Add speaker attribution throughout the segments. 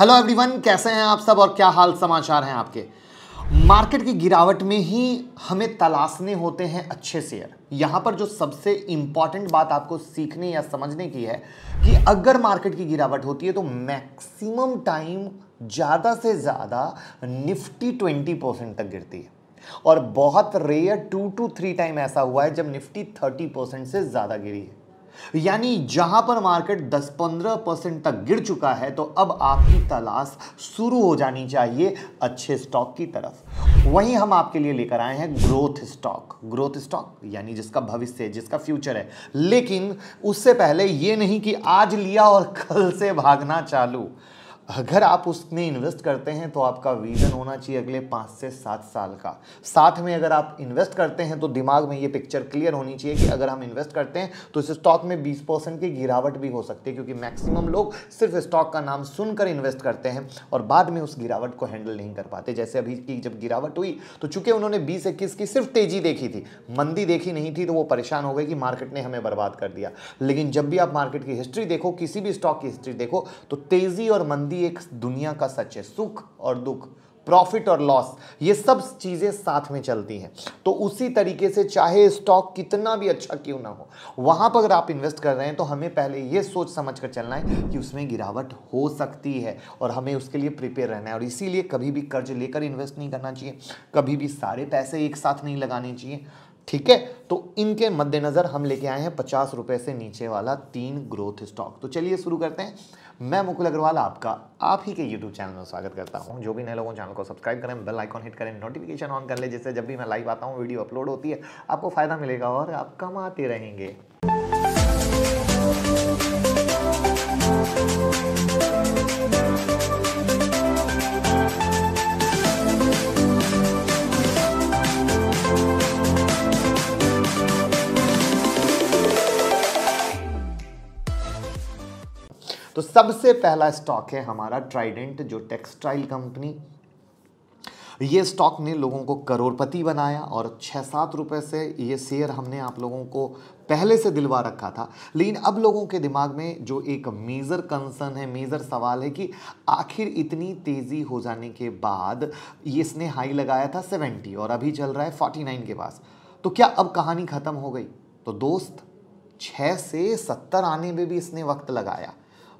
Speaker 1: hello everyone कैसे हैं आप सब और क्या हाल समाचार हैं आपके मार्केट की गिरावट में ही हमें तलाशने होते हैं अच्छे शेयर यहाँ पर जो सबसे इम्पॉर्टेंट बात आपको सीखने या समझने की है कि अगर मार्केट की गिरावट होती है तो मैक्सिमम टाइम ज़्यादा से ज़्यादा निफ्टी ट्वेंटी परसेंट तक गिरती है और बहुत rare two two three time ऐसा हुआ है जब निफ्टी थर्टी परसेंट से ज़्यादा गिरी है यानी जहां पर मार्केट 10-15 परसेंट तक गिर चुका है तो अब आपकी तलाश शुरू हो जानी चाहिए अच्छे स्टॉक की तरफ वहीं हम आपके लिए लेकर आए हैं ग्रोथ स्टॉक ग्रोथ स्टॉक यानी जिसका भविष्य है जिसका फ्यूचर है लेकिन उससे पहले ये नहीं कि आज लिया और कल से भागना चालू अगर आप उसमें इन्वेस्ट करते हैं तो आपका विजन होना चाहिए अगले पाँच से सात साल का साथ में अगर आप इन्वेस्ट करते हैं तो दिमाग में ये पिक्चर क्लियर होनी चाहिए कि अगर हम इन्वेस्ट करते हैं तो इस स्टॉक में बीस परसेंट की गिरावट भी हो सकती है क्योंकि मैक्सिमम लोग सिर्फ स्टॉक का नाम सुनकर इन्वेस्ट करते हैं और बाद में उस गिरावट को हैंडल नहीं कर पाते जैसे अभी की जब गिरावट हुई तो चूंकि उन्होंने बीस इक्कीस की सिर्फ तेजी देखी थी मंदी देखी नहीं थी तो वो परेशान हो गए कि मार्केट ने हमें बर्बाद कर दिया लेकिन जब भी आप मार्केट की हिस्ट्री देखो किसी भी स्टॉक की हिस्ट्री देखो तो तेजी और मंदी भी एक दुनिया का सच है सुख और दुख प्रॉफिट और लॉस ये सब चीज़ें साथ में चलती हैं तो उसी तरीके से चाहे स्टॉक कितना भी अच्छा क्यों ना हो वहां पर अगर आप इन्वेस्ट कर रहे हैं तो हमें पहले ये सोच समझ कर चलना है कि उसमें गिरावट हो सकती है और हमें उसके लिए प्रिपेयर रहना है और इसीलिए कभी भी कर्ज लेकर इन्वेस्ट नहीं करना चाहिए कभी भी सारे पैसे एक साथ नहीं लगाने चाहिए ठीक है तो इनके मद्देनज़र हम लेके आए हैं पचास रुपये से नीचे वाला तीन ग्रोथ स्टॉक तो चलिए शुरू करते हैं मैं मुकुल अग्रवाल आपका आप ही के YouTube चैनल में स्वागत करता हूँ जो भी नए लोगों चैनल को सब्सक्राइब करें बेल आइकॉन हिट करें नोटिफिकेशन ऑन कर ले जिससे जब भी मैं लाइव आता हूँ वीडियो अपलोड होती है आपको फ़ायदा मिलेगा और आप कमाते रहेंगे तो सबसे पहला स्टॉक है हमारा ट्राइडेंट जो टेक्सटाइल कंपनी ये स्टॉक ने लोगों को करोड़पति बनाया और छः सात रुपए से ये शेयर हमने आप लोगों को पहले से दिलवा रखा था लेकिन अब लोगों के दिमाग में जो एक मेज़र कंसर्न है मेज़र सवाल है कि आखिर इतनी तेज़ी हो जाने के बाद ये इसने हाई लगाया था 70 और अभी चल रहा है 49 के पास तो क्या अब कहानी ख़त्म हो गई तो दोस्त छः से सत्तर आने में भी इसने वक्त लगाया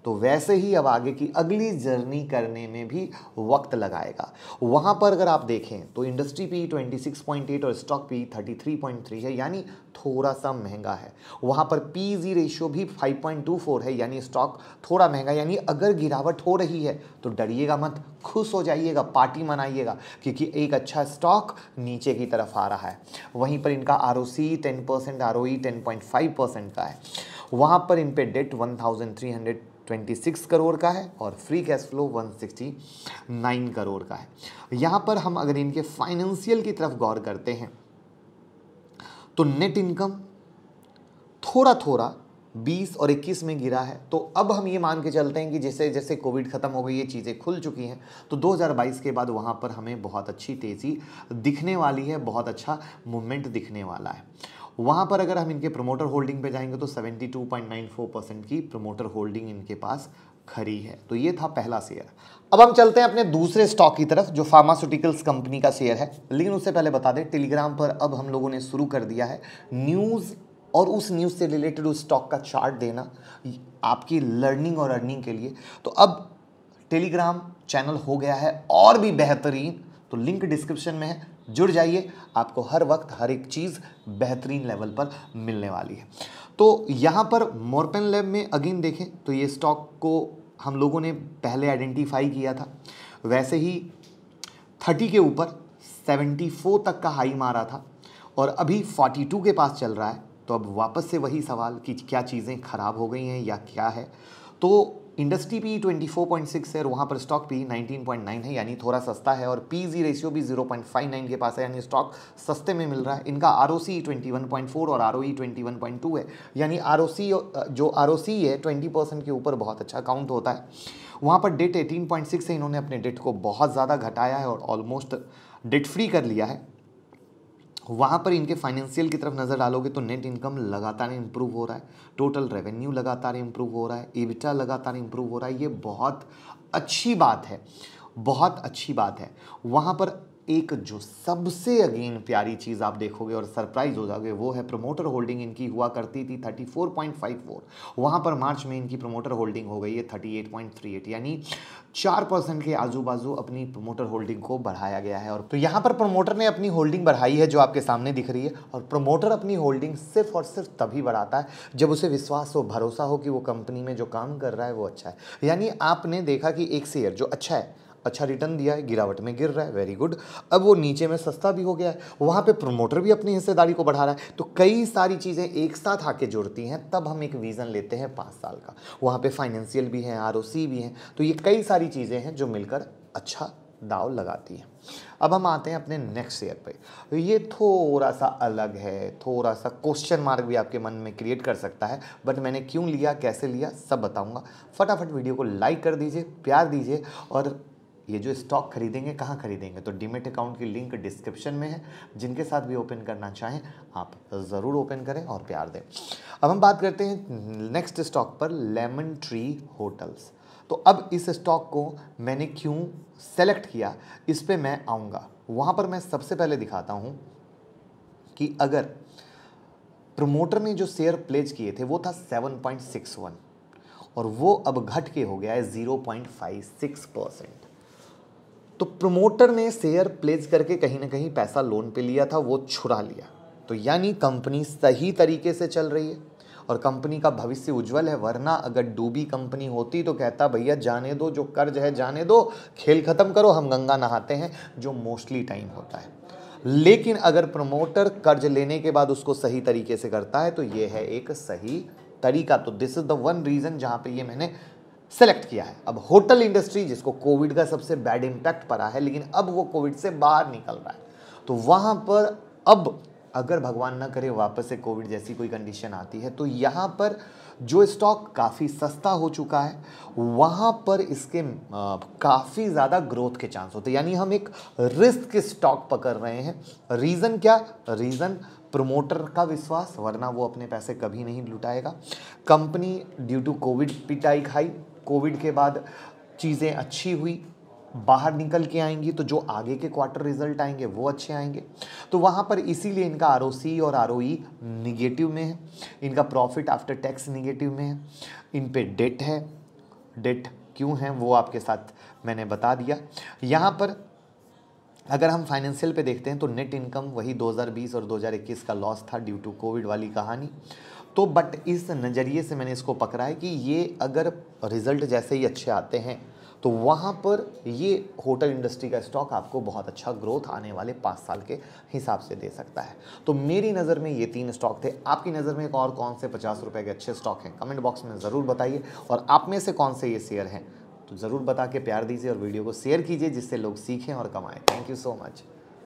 Speaker 1: तो वैसे ही अब आगे की अगली जर्नी करने में भी वक्त लगाएगा वहाँ पर अगर आप देखें तो इंडस्ट्री पी 26.8 और स्टॉक पी 33.3 है यानी थोड़ा सा महंगा है वहाँ पर पी जी रेशियो भी 5.24 है यानी स्टॉक थोड़ा महंगा यानी अगर गिरावट हो रही है तो डरिएगा मत खुश हो जाइएगा पार्टी मनाइएगा क्योंकि एक अच्छा स्टॉक नीचे की तरफ आ रहा है वहीं पर इनका R O C ten percent R O E ten point five percent का है वहाँ पर इन पे debt one thousand three hundred 26 crore का है और फ्री कैश फ्लो 169 करोड़ का है यहाँ पर हम अगर इनके फाइनेंशियल की तरफ गौर करते हैं तो नेट इनकम थोड़ा थोड़ा 20 और 21 में गिरा है तो अब हम ये मान के चलते हैं कि जैसे जैसे कोविड ख़त्म हो गई ये चीज़ें खुल चुकी हैं तो 2022 के बाद वहाँ पर हमें बहुत अच्छी तेज़ी दिखने वाली है बहुत अच्छा मूवमेंट दिखने वाला है वहाँ पर अगर हम इनके प्रमोटर होल्डिंग पे जाएंगे तो 72.94 परसेंट की प्रमोटर होल्डिंग इनके पास खरी है तो ये था पहला शेयर अब हम चलते हैं अपने दूसरे स्टॉक की तरफ जो फार्मास्यूटिकल्स कंपनी का शेयर है लेकिन उससे पहले बता दें टेलीग्राम पर अब हम लोगों ने शुरू कर दिया है न्यूज़ और उस न्यूज़ से रिलेटेड उस स्टॉक का चार्ट देना आपकी लर्निंग और अर्निंग के लिए तो अब टेलीग्राम चैनल हो गया है और भी बेहतरीन तो लिंक डिस्क्रिप्शन में है जुड़ जाइए आपको हर वक्त हर एक चीज़ बेहतरीन लेवल पर मिलने वाली है तो यहाँ पर मोरपेन लैब में अगेन देखें तो ये स्टॉक को हम लोगों ने पहले आइडेंटिफाई किया था वैसे ही थर्टी के ऊपर सेवेंटी फोर तक का हाई मारा था और अभी फोर्टी टू के पास चल रहा है तो अब वापस से वही सवाल कि क्या चीज़ें ख़राब हो गई हैं या क्या है तो इंडस्ट्री पी 24.6 है और वहाँ पर स्टॉक पी 19.9 है यानी थोड़ा सस्ता है और पी जी रेशियो भी 0.59 के पास है यानी स्टॉक सस्ते में मिल रहा है इनका आर ओ सी ट्वेंटी और आर ओ ई ट्वेंटी है यानी आर जो आर है ट्वेंटी परसेंट के ऊपर बहुत अच्छा काउंट होता है वहाँ पर डेट 18.6 है इन्होंने अपने डेट को बहुत ज़्यादा घटाया है और ऑलमोस्ट डेट फ्री कर लिया है वहाँ पर इनके फाइनेंशियल की तरफ नज़र डालोगे तो नेट इनकम लगातार इंप्रूव हो रहा है टोटल रेवेन्यू लगातार इंप्रूव हो रहा है इबिटा लगातार इंप्रूव हो रहा है ये बहुत अच्छी बात है बहुत अच्छी बात है वहाँ पर एक जो सबसे अगेन प्यारी चीज़ आप देखोगे और सरप्राइज हो जाओगे वो है प्रमोटर होल्डिंग इनकी हुआ करती थी 34.54 वहां पर मार्च में इनकी प्रमोटर होल्डिंग हो गई है 38.38 यानी चार परसेंट के आजू बाजू अपनी प्रमोटर होल्डिंग को बढ़ाया गया है और तो यहाँ पर प्रमोटर ने अपनी होल्डिंग बढ़ाई है जो आपके सामने दिख रही है और प्रमोटर अपनी होल्डिंग सिर्फ और सिर्फ तभी बढ़ाता है जब उसे विश्वास हो भरोसा हो कि वो कंपनी में जो काम कर रहा है वो अच्छा है यानी आपने देखा कि एक शेयर जो अच्छा है अच्छा रिटर्न दिया है गिरावट में गिर रहा है वेरी गुड अब वो नीचे में सस्ता भी हो गया है वहाँ पे प्रमोटर भी अपनी हिस्सेदारी को बढ़ा रहा है तो कई सारी चीज़ें एक साथ आके जुड़ती हैं तब हम एक विज़न लेते हैं पाँच साल का वहाँ पे फाइनेंशियल भी हैं आर भी हैं तो ये कई सारी चीज़ें हैं जो मिलकर अच्छा दाव लगाती हैं अब हम आते हैं अपने नेक्स्ट शेयर पे ये थोड़ा सा अलग है थोड़ा सा क्वेश्चन मार्क भी आपके मन में क्रिएट कर सकता है बट मैंने क्यों लिया कैसे लिया सब बताऊंगा फटाफट वीडियो को लाइक कर दीजिए प्यार दीजिए और ये जो स्टॉक खरीदेंगे कहाँ खरीदेंगे तो डीमेट अकाउंट की लिंक डिस्क्रिप्शन में है जिनके साथ भी ओपन करना चाहें आप ज़रूर ओपन करें और प्यार दें अब हम बात करते हैं नेक्स्ट स्टॉक पर लेमन ट्री होटल्स तो अब इस स्टॉक को मैंने क्यों सेलेक्ट किया इस पर मैं आऊँगा वहाँ पर मैं सबसे पहले दिखाता हूँ कि अगर प्रमोटर ने जो शेयर प्लेज किए थे वो था 7.61 और वो अब घट के हो गया है 0.56 परसेंट तो प्रोमोटर ने शेयर प्लेज करके कहीं ना कहीं पैसा लोन पे लिया था वो छुरा लिया तो यानी कंपनी सही तरीके से चल रही है और कंपनी का भविष्य उज्जवल है वरना अगर डूबी कंपनी होती तो कहता भैया जाने दो जो कर्ज है जाने दो खेल ख़त्म करो हम गंगा नहाते हैं जो मोस्टली टाइम होता है लेकिन अगर प्रमोटर कर्ज लेने के बाद उसको सही तरीके से करता है तो ये है एक सही तरीका तो this is the one reason जहाँ पे ये मैंने सेलेक्ट किया है अब होटल इंडस्ट्री जिसको कोविड का सबसे बैड इम्पैक्ट पड़ा है लेकिन अब वो कोविड से बाहर निकल रहा है तो वहाँ पर अब अगर भगवान ना करे वापस से कोविड जैसी कोई कंडीशन आती है तो यहाँ पर जो स्टॉक काफ़ी सस्ता हो चुका है वहाँ पर इसके काफ़ी ज़्यादा ग्रोथ के चांस होते हैं यानी हम एक रिस्क के स्टॉक पकड़ रहे हैं रीज़न क्या रीज़न प्रमोटर का विश्वास वरना वो अपने पैसे कभी नहीं लुटाएगा कंपनी ड्यू टू कोविड पिटाई खाई कोविड के बाद चीज़ें अच्छी हुई बाहर निकल के आएंगी तो जो आगे के क्वार्टर रिजल्ट आएंगे वो अच्छे आएंगे तो वहाँ पर इसीलिए इनका आर और आर निगेटिव e में है इनका प्रॉफिट आफ्टर टैक्स निगेटिव में है इन पर डेट है डेट क्यों है वो आपके साथ मैंने बता दिया यहाँ पर अगर हम फाइनेंशियल पे देखते हैं तो नेट इनकम वही 2020 और 2021 का लॉस था ड्यू टू कोविड वाली कहानी तो बट इस नज़रिए से मैंने इसको पकड़ा है कि ये अगर रिज़ल्ट जैसे ही अच्छे आते हैं तो वहाँ पर ये होटल इंडस्ट्री का स्टॉक आपको बहुत अच्छा ग्रोथ आने वाले पाँच साल के हिसाब से दे सकता है तो मेरी नज़र में ये तीन स्टॉक थे आपकी नज़र में एक और कौन से पचास रुपये के अच्छे स्टॉक हैं कमेंट बॉक्स में ज़रूर बताइए और आप में से कौन से ये शेयर हैं तो ज़रूर बता के प्यार दीजिए और वीडियो को शेयर कीजिए जिससे लोग सीखें और कमाएँ थैंक यू सो मच